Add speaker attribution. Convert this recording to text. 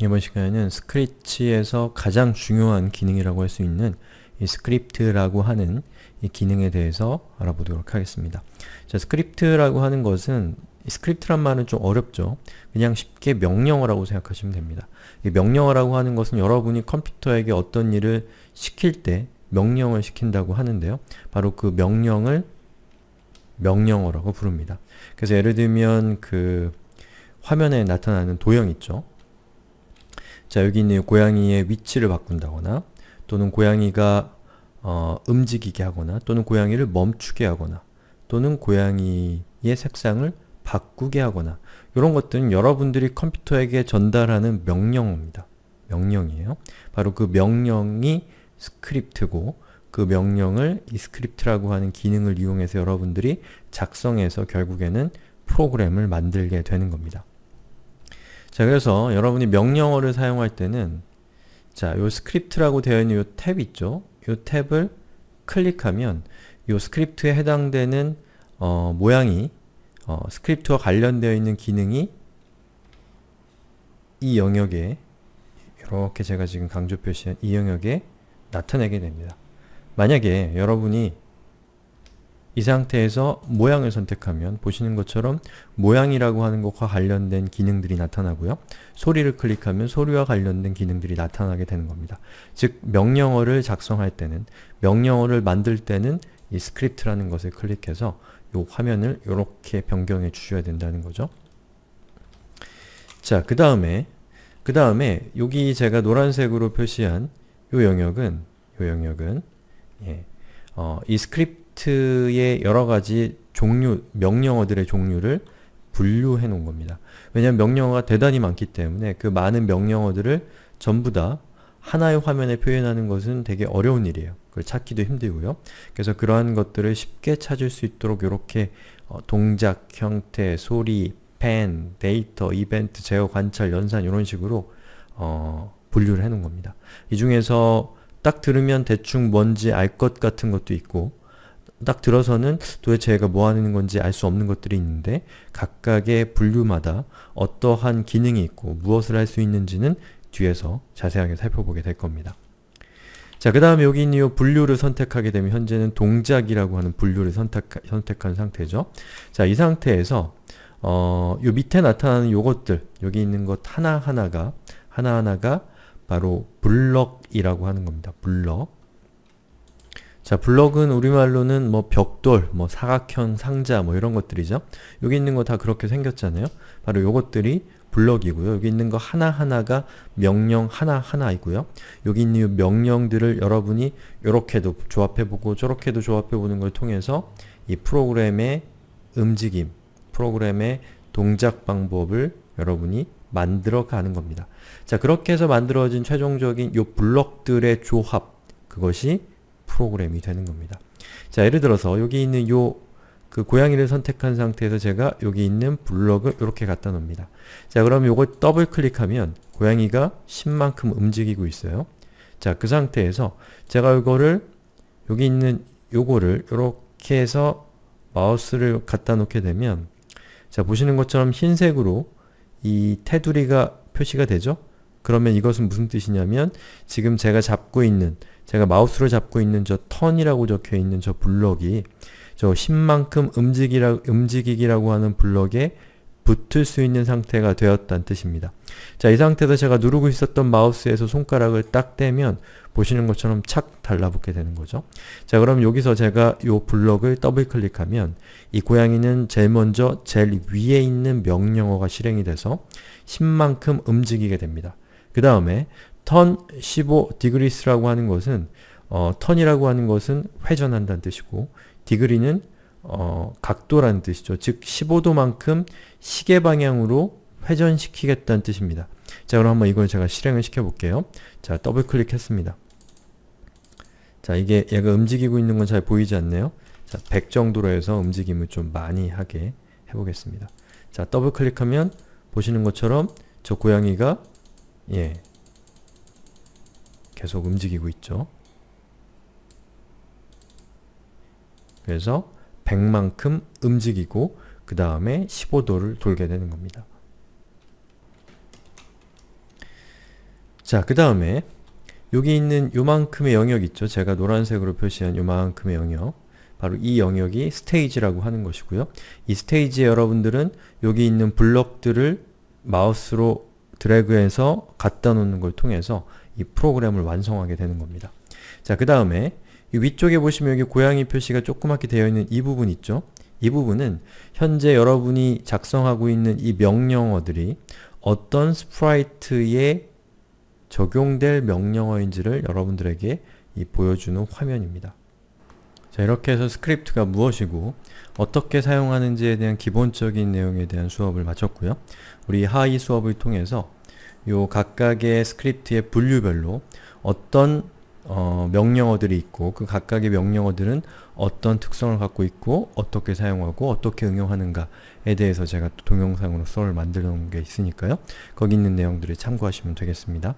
Speaker 1: 이번 시간에는 스크래치에서 가장 중요한 기능이라고 할 수 있는 이 스크립트라고 하는 이 기능에 대해서 알아보도록 하겠습니다. 자, 스크립트라고 하는 것은 스크립트란 말은 좀 어렵죠. 그냥 쉽게 명령어라고 생각하시면 됩니다. 명령어라고 하는 것은 여러분이 컴퓨터에게 어떤 일을 시킬 때 명령을 시킨다고 하는데요. 바로 그 명령을 명령어라고 부릅니다. 그래서 예를 들면 그 화면에 나타나는 도형 있죠. 자 여기 있는 고양이의 위치를 바꾼다거나 또는 고양이가 어, 움직이게 하거나 또는 고양이를 멈추게 하거나 또는 고양이의 색상을 바꾸게 하거나 이런 것들은 여러분들이 컴퓨터에게 전달하는 명령입니다. 명령이에요. 바로 그 명령이 스크립트고 그 명령을 이 스크립트라고 하는 기능을 이용해서 여러분들이 작성해서 결국에는 프로그램을 만들게 되는 겁니다. 자, 그래서 여러분이 명령어를 사용할 때는 자, 요 스크립트라고 되어 있는 요 탭 있죠? 요 탭을 클릭하면 요 스크립트에 해당되는 어, 모양이 어, 스크립트와 관련되어 있는 기능이 이 영역에 이렇게 제가 지금 강조 표시한 이 영역에 나타내게 됩니다. 만약에 여러분이 이 상태에서 모양을 선택하면 보시는 것처럼 모양이라고 하는 것과 관련된 기능들이 나타나고요. 소리를 클릭하면 소리와 관련된 기능들이 나타나게 되는 겁니다. 즉, 명령어를 작성할 때는, 명령어를 만들 때는 이 스크립트라는 것을 클릭해서 이 화면을 이렇게 변경해 주셔야 된다는 거죠. 자, 그 다음에 그 다음에 여기 제가 노란색으로 표시한 이 영역은 이 영역은 예, 어, 이 스크립트 리스트의 여러 가지 종류, 명령어들의 종류를 분류해 놓은 겁니다. 왜냐하면 명령어가 대단히 많기 때문에 그 많은 명령어들을 전부 다 하나의 화면에 표현하는 것은 되게 어려운 일이에요. 그걸 찾기도 힘들고요. 그래서 그러한 것들을 쉽게 찾을 수 있도록 이렇게 어, 동작, 형태, 소리, 펜, 데이터, 이벤트, 제어, 관찰, 연산 이런 식으로 어, 분류를 해놓은 겁니다. 이 중에서 딱 들으면 대충 뭔지 알 것 같은 것도 있고 딱 들어서는 도대체 얘가 뭐 하는 건지 알 수 없는 것들이 있는데 각각의 분류마다 어떠한 기능이 있고 무엇을 할 수 있는지는 뒤에서 자세하게 살펴보게 될 겁니다. 자, 그 다음에 여기 있는 이 분류를 선택하게 되면 현재는 동작이라고 하는 분류를 선택, 선택한 상태죠. 자, 이 상태에서 어, 요 밑에 나타나는 요것들, 여기 있는 것 하나하나가 하나하나가 바로 블럭이라고 하는 겁니다. 블럭. 자, 블럭은 우리말로는 뭐 벽돌, 뭐 사각형 상자 뭐 이런 것들이죠. 여기 있는 거 다 그렇게 생겼잖아요. 바로 요것들이 블럭이고요. 여기 있는 거 하나하나가 명령 하나하나이고요. 여기 있는 명령들을 여러분이 이렇게도 조합해보고 저렇게도 조합해보는 걸 통해서 이 프로그램의 움직임, 프로그램의 동작 방법을 여러분이 만들어 가는 겁니다. 자, 그렇게 해서 만들어진 최종적인 요 블럭들의 조합, 그것이 프로그램이 되는 겁니다. 자, 예를 들어서 여기 있는 요 그 고양이를 선택한 상태에서 제가 여기 있는 블럭을 이렇게 갖다 놓습니다. 자, 그럼 요거 더블 클릭하면 고양이가 10만큼 움직이고 있어요. 자, 그 상태에서 제가 요거를 여기 있는 요거를 요렇게 해서 마우스를 갖다 놓게 되면 자, 보시는 것처럼 흰색으로 이 테두리가 표시가 되죠? 그러면 이것은 무슨 뜻이냐면 지금 제가 잡고 있는 제가 마우스로 잡고 있는 저 턴이라고 적혀있는 저 블럭이 저 10만큼 움직이라, 움직이기라고 하는 블럭에 붙을 수 있는 상태가 되었다는 뜻입니다. 자, 이 상태에서 제가 누르고 있었던 마우스에서 손가락을 딱 떼면 보시는 것처럼 착 달라붙게 되는 거죠. 자, 그럼 여기서 제가 이 블럭을 더블클릭하면 이 고양이는 제일 먼저 제일 위에 있는 명령어가 실행이 돼서 10만큼 움직이게 됩니다. 그 다음에 턴 15 디그리스라고 하는 것은 어, 턴이라고 하는 것은 회전한다는 뜻이고 디그리는 어, 각도라는 뜻이죠. 즉 15도만큼 시계 방향으로 회전시키겠다는 뜻입니다. 자 그럼 한번 이걸 제가 실행을 시켜볼게요. 자 더블 클릭했습니다. 자 이게 얘가 움직이고 있는 건 잘 보이지 않네요. 자100 정도로 해서 움직임을 좀 많이 하게 해보겠습니다. 자 더블 클릭하면 보시는 것처럼 저 고양이가 예. 계속 움직이고 있죠. 그래서 100만큼 움직이고 그 다음에 15도를 돌게 되는 겁니다. 자, 그 다음에 여기 있는 요만큼의 영역 있죠? 제가 노란색으로 표시한 요만큼의 영역 바로 이 영역이 스테이지라고 하는 것이고요. 이 스테이지에 여러분들은 여기 있는 블럭들을 마우스로 드래그해서 갖다 놓는 걸 통해서 이 프로그램을 완성하게 되는 겁니다. 자, 그 다음에 위쪽에 보시면 여기 고양이 표시가 조그맣게 되어 있는 이 부분 있죠? 이 부분은 현재 여러분이 작성하고 있는 이 명령어들이 어떤 스프라이트에 적용될 명령어인지를 여러분들에게 보여주는 화면입니다. 자, 이렇게 해서 스크립트가 무엇이고 어떻게 사용하는지에 대한 기본적인 내용에 대한 수업을 마쳤고요. 우리 하이 수업을 통해서 요 각각의 스크립트의 분류별로 어떤 어, 명령어들이 있고 그 각각의 명령어들은 어떤 특성을 갖고 있고 어떻게 사용하고 어떻게 응용하는가에 대해서 제가 또 동영상으로 수업을 만들어 놓은 게 있으니까요. 거기 있는 내용들을 참고하시면 되겠습니다.